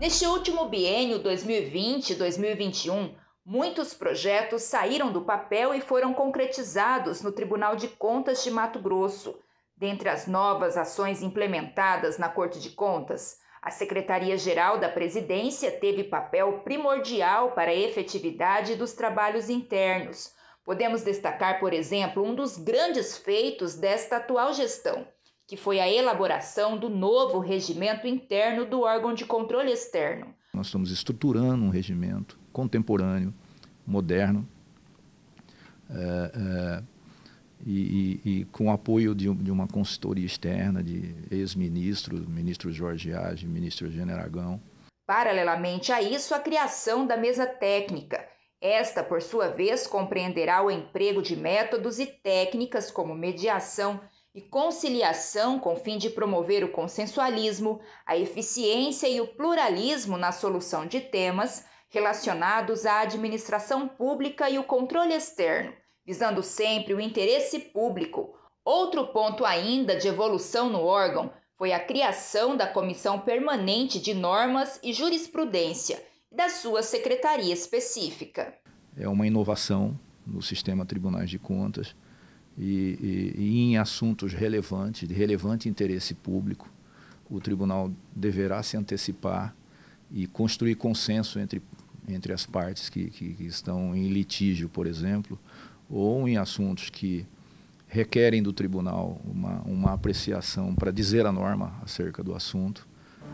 Neste último bienio 2020-2021, muitos projetos saíram do papel e foram concretizados no Tribunal de Contas de Mato Grosso. Dentre as novas ações implementadas na Corte de Contas, a Secretaria-Geral da Presidência teve papel primordial para a efetividade dos trabalhos internos. Podemos destacar, por exemplo, um dos grandes feitos desta atual gestão que foi a elaboração do novo regimento interno do órgão de controle externo. Nós estamos estruturando um regimento contemporâneo, moderno, é, é, e, e, e, com o apoio de, de, uma consultoria externa de ex-ministros, ministro Jorge Age, ministro Gênero Aragão. Paralelamente a isso, a criação da mesa técnica. Esta, por sua vez, compreenderá o emprego de métodos e técnicas como mediação, e conciliação com fim de promover o consensualismo, a eficiência e o pluralismo na solução de temas relacionados à administração pública e o controle externo, visando sempre o interesse público. Outro ponto ainda de evolução no órgão foi a criação da Comissão Permanente de Normas e Jurisprudência e da sua secretaria específica. É uma inovação no sistema Tribunais de Contas e, e, e em assuntos relevantes, de relevante interesse público, o tribunal deverá se antecipar e construir consenso entre, entre as partes que, que, que, estão em litígio, por exemplo, ou em assuntos que requerem do tribunal uma, uma apreciação para dizer a norma acerca do assunto.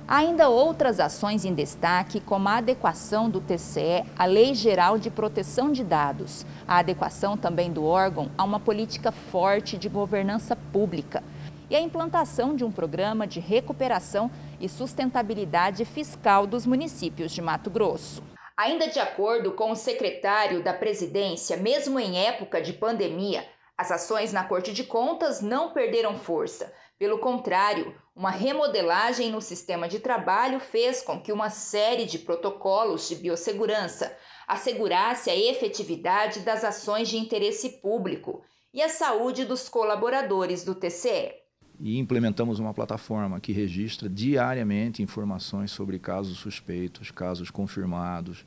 Há ainda outras ações em destaque, como a adequação do TCE à Lei Geral de Proteção de Dados, a adequação também do órgão a uma política forte de governança pública e a implantação de um programa de recuperação e sustentabilidade fiscal dos municípios de Mato Grosso. Ainda de acordo com o secretário da presidência, mesmo em época de pandemia, as ações na Corte de Contas não perderam força pelo contrário, uma remodelagem no sistema de trabalho fez com que uma série de protocolos de biossegurança assegurasse a efetividade das ações de interesse público e a saúde dos colaboradores do TCE. E implementamos uma plataforma que registra diariamente informações sobre casos suspeitos, casos confirmados,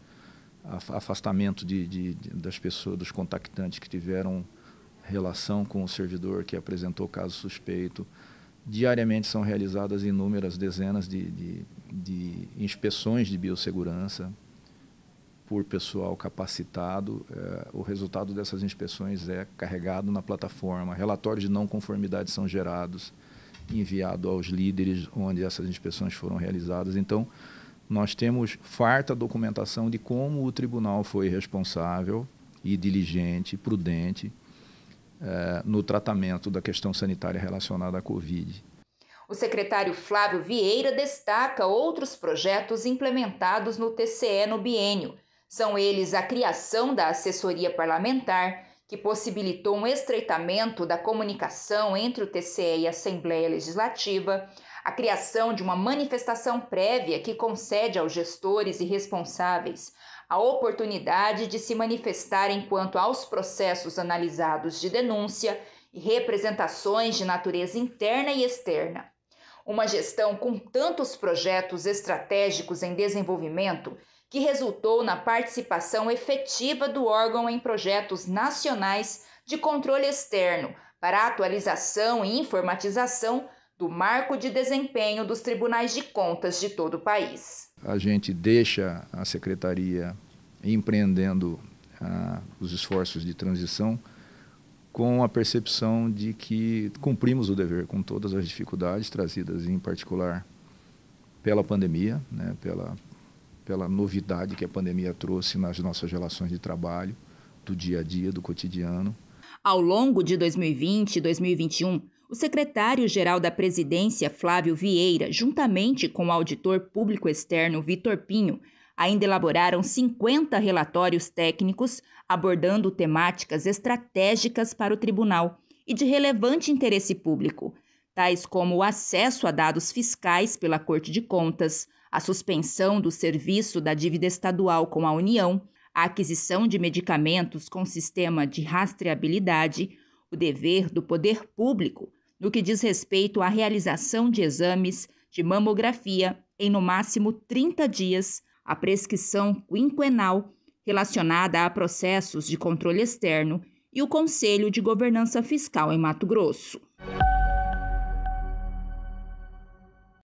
afastamento de, de, de, das pessoas, dos contactantes que tiveram relação com o servidor que apresentou caso suspeito Diariamente são realizadas inúmeras dezenas de, de, de inspeções de biossegurança por pessoal capacitado. Eh, o resultado dessas inspeções é carregado na plataforma. Relatórios de não conformidade são gerados, enviado aos líderes onde essas inspeções foram realizadas. Então, nós temos farta documentação de como o tribunal foi responsável e diligente, prudente é, no tratamento da questão sanitária relacionada à Covid. O secretário Flávio Vieira destaca outros projetos implementados no TCE no bienio. São eles a criação da assessoria parlamentar, que possibilitou um estreitamento da comunicação entre o TCE e a Assembleia Legislativa, a criação de uma manifestação prévia que concede aos gestores e responsáveis a oportunidade de se manifestar enquanto aos processos analisados de denúncia e representações de natureza interna e externa. Uma gestão com tantos projetos estratégicos em desenvolvimento que resultou na participação efetiva do órgão em projetos nacionais de controle externo para atualização e informatização do marco de desempenho dos tribunais de contas de todo o país a gente deixa a secretaria empreendendo ah, os esforços de transição com a percepção de que cumprimos o dever com todas as dificuldades trazidas, em particular pela pandemia, né, pela, pela novidade que a pandemia trouxe nas nossas relações de trabalho, do dia a dia, do cotidiano. Ao longo de 2020 e 2021, o secretário-geral da presidência, Flávio Vieira, juntamente com o auditor público externo Vitor Pinho, ainda elaboraram 50 relatórios técnicos abordando temáticas estratégicas para o tribunal e de relevante interesse público, tais como o acesso a dados fiscais pela Corte de Contas, a suspensão do serviço da dívida estadual com a União, a aquisição de medicamentos com sistema de rastreabilidade, o dever do poder público no que diz respeito à realização de exames de mamografia em no máximo 30 dias a prescrição quinquenal relacionada a processos de controle externo e o Conselho de Governança Fiscal em Mato Grosso.